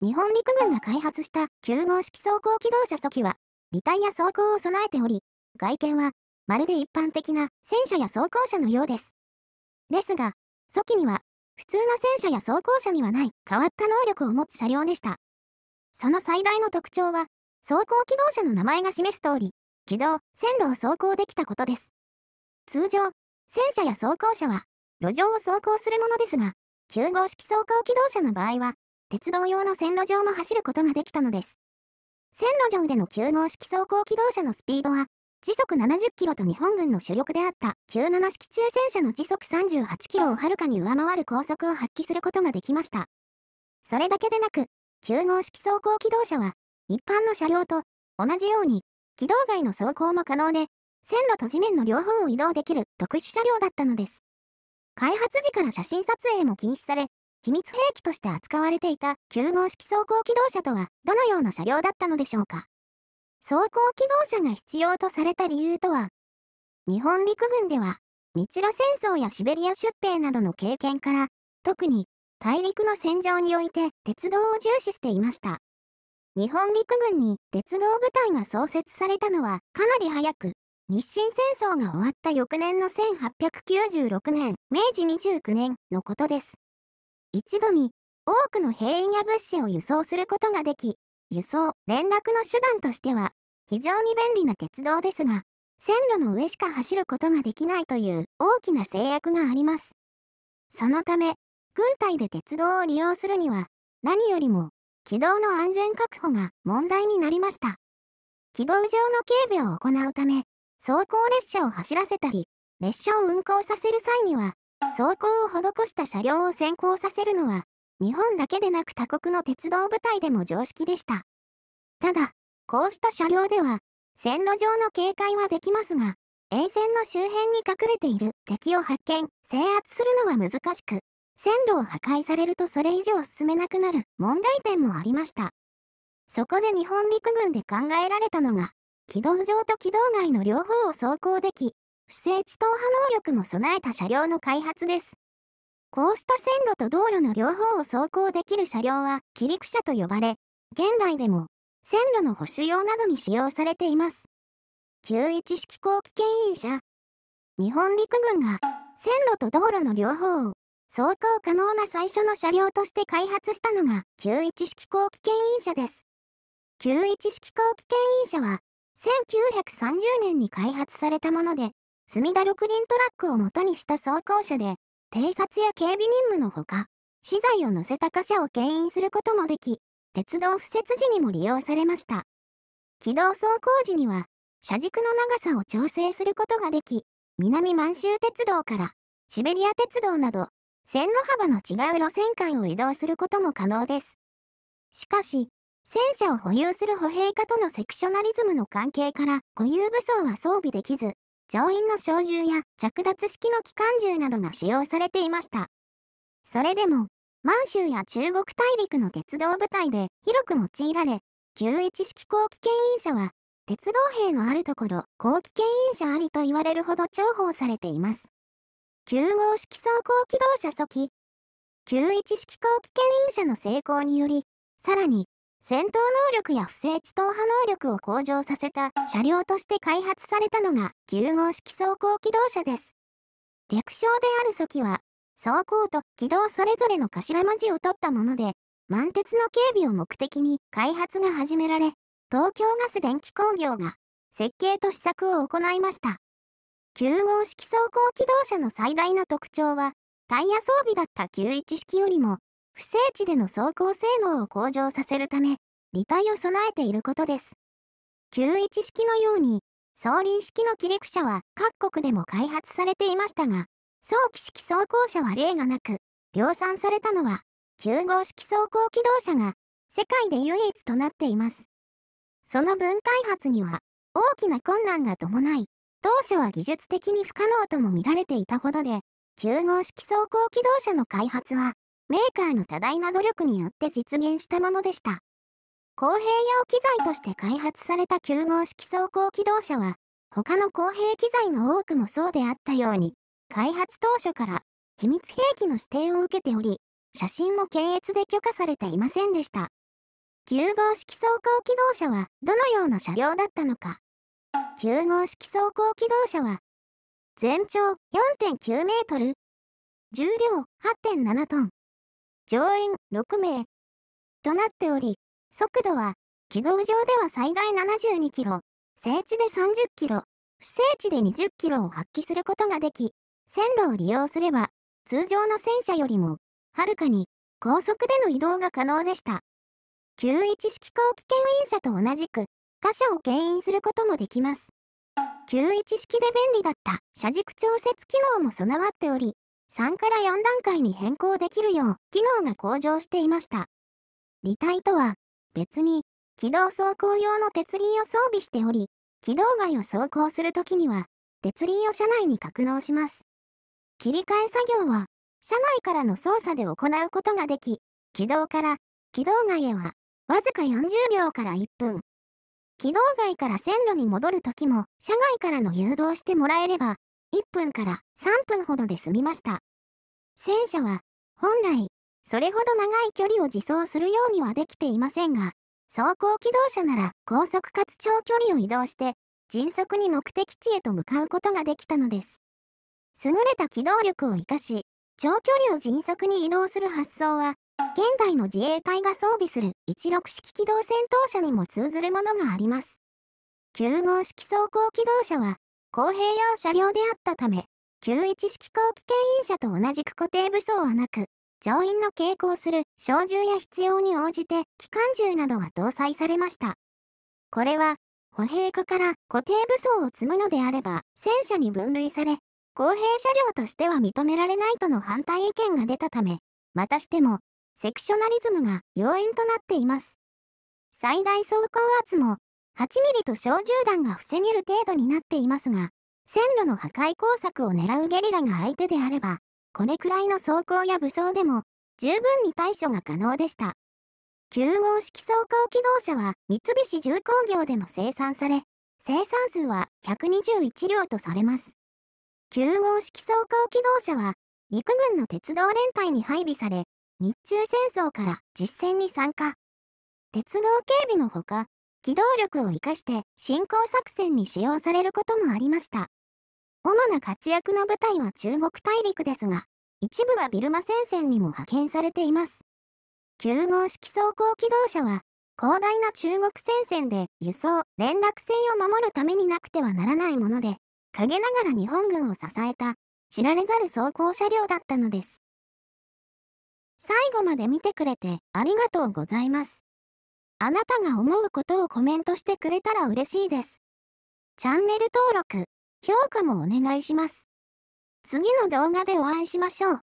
日本陸軍が開発した9号式走行機動車初期は、リタイア走行を備えており、外見は、まるで一般的な戦車や走行車のようです。ですが、初期には、普通の戦車や走行車にはない変わった能力を持つ車両でした。その最大の特徴は、走行機動車の名前が示す通り、軌道、線路を走行できたことです。通常、戦車や走行車は、路上を走行するものですが、9号式走行機動車の場合は、鉄道用の線路上も走ることができたのです。線路上での9号式走行機動車のスピードは、時速70キロと日本軍の主力であった97式中戦車の時速38キロをはるかに上回る高速を発揮することができました。それだけでなく、9号式走行機動車は、一般の車両と同じように、機動外の走行も可能で、線路と地面の両方を移動できる特殊車両だったのです。開発時から写真撮影も禁止され、秘密兵器として扱われていた9号式走行機動車とはどのような車両だったのでしょうか走行機動車が必要とされた理由とは日本陸軍では日露戦争やシベリア出兵などの経験から特に大陸の戦場において鉄道を重視していました日本陸軍に鉄道部隊が創設されたのはかなり早く日清戦争が終わった翌年の1896年明治29年のことです一度に多くの兵員や物資を輸送することができ、輸送、連絡の手段としては非常に便利な鉄道ですが、線路の上しか走ることができないという大きな制約があります。そのため、軍隊で鉄道を利用するには、何よりも軌道の安全確保が問題になりました。軌道上の警備を行うため、走行列車を走らせたり、列車を運行させる際には、走行を施した車両を先行させるのは、日本だけでなく他国の鉄道部隊でも常識でした。ただ、こうした車両では、線路上の警戒はできますが、沿線の周辺に隠れている敵を発見、制圧するのは難しく、線路を破壊されるとそれ以上進めなくなる問題点もありました。そこで日本陸軍で考えられたのが、軌道上と軌道外の両方を走行でき、不正地投波能力も備えた車両の開発です。こうした線路と道路の両方を走行できる車両は起陸車と呼ばれ、現代でも線路の保守用などに使用されています。91式後期牽引車。日本陸軍が線路と道路の両方を走行可能な最初の車両として開発したのが91式後期牽引車です。91式後期牽引車は1930年に開発されたもので、隅田六輪トラックを元にした装甲車で、偵察や警備任務のほか、資材を乗せた貨車を牽引することもでき、鉄道敷設時にも利用されました。軌道走行時には、車軸の長さを調整することができ、南満州鉄道からシベリア鉄道など、線路幅の違う路線間を移動することも可能です。しかし、戦車を保有する歩兵家とのセクショナリズムの関係から、固有武装は装備できず、乗員の小銃や着脱式の機関銃などが使用されていました。それでも、満州や中国大陸の鉄道部隊で広く用いられ、91式後期牽引車は、鉄道兵のあるところ、後期牽引車ありと言われるほど重宝されています。9号式走行機動車初期、91式後期牽引車の成功により、さらに戦闘能力や不正地頭波能力を向上させた車両として開発されたのが9号式走行機動車です。略称である初期は、走行と軌道それぞれの頭文字を取ったもので、満鉄の警備を目的に開発が始められ、東京ガス電気工業が設計と試作を行いました。9号式走行機動車の最大の特徴は、タイヤ装備だった91式よりも不整地での走行性能を向上させるため、履体を備えていることです。91式のように、総輪式の切り口車は各国でも開発されていましたが、早期式走行車は例がなく、量産されたのは、9号式走行機動車が世界で唯一となっています。その分開発には大きな困難が伴い、当初は技術的に不可能とも見られていたほどで、9号式走行機動車の開発はメーカーの多大な努力によって実現したものでした。公平用機材として開発された9号式走行機動車は、他の公平機材の多くもそうであったように、開発当初から秘密兵器の指定を受けており、写真も検閲で許可されていませんでした。9号式走行機動車はどのような車両だったのか。9号式走行機動車は、全長4.9メートル、重量8.7トン、乗員6名となっており、速度は軌道上では最大72キロ、整地で30キロ、不整地で20キロを発揮することができ、線路を利用すれば通常の戦車よりもはるかに高速での移動が可能でした。91式後期牽引車と同じく、貨車を牽引することもできます。91式で便利だった車軸調節機能も備わっており、3から4段階に変更できるよう機能が向上していました。離体とは別に軌道走行用の鉄輪を装備しており、軌道外を走行するときには鉄輪を車内に格納します。切り替え作業は車内からの操作で行うことができ、軌道から軌道外へはわずか40秒から1分。軌道外から線路に戻るときも、車外からの誘導してもらえれば、1分から3分ほどで済みました。戦車は本来それほど長い距離を自走するようにはできていませんが、走行機動車なら高速かつ長距離を移動して迅速に目的地へと向かうことができたのです。優れた機動力を活かし、長距離を迅速に移動する発想は、現代の自衛隊が装備する16式機動戦闘車にも通ずるものがあります。9号式走行機動車は、公平用車両であったため、旧一式後期牽引車と同じく固定武装はなく、乗員の傾向する小銃や必要に応じて機関銃などは搭載されました。これは、歩兵区から固定武装を積むのであれば戦車に分類され、公平車両としては認められないとの反対意見が出たため、またしても、セクショナリズムが要因となっています。最大走行圧も 8mm と小銃弾が防げる程度になっていますが、線路の破壊工作を狙うゲリラが相手であれば、これくらいの装甲や武装でも十分に対処が可能でした。9号式走行機動車は三菱重工業でも生産され、生産数は121両とされます。9号式走行機動車は陸軍の鉄道連隊に配備され、日中戦争から実戦に参加。鉄道警備のほか、機動力を生かして進行作戦に使用されることもありました。主な活躍の部隊は中国大陸ですが、一部はビルマ戦線にも派遣されています。9号式装甲機動車は、広大な中国戦線で輸送、連絡船を守るためになくてはならないもので、陰ながら日本軍を支えた、知られざる装甲車両だったのです。最後まで見てくれてありがとうございます。あなたが思うことをコメントしてくれたら嬉しいです。チャンネル登録、評価もお願いします。次の動画でお会いしましょう。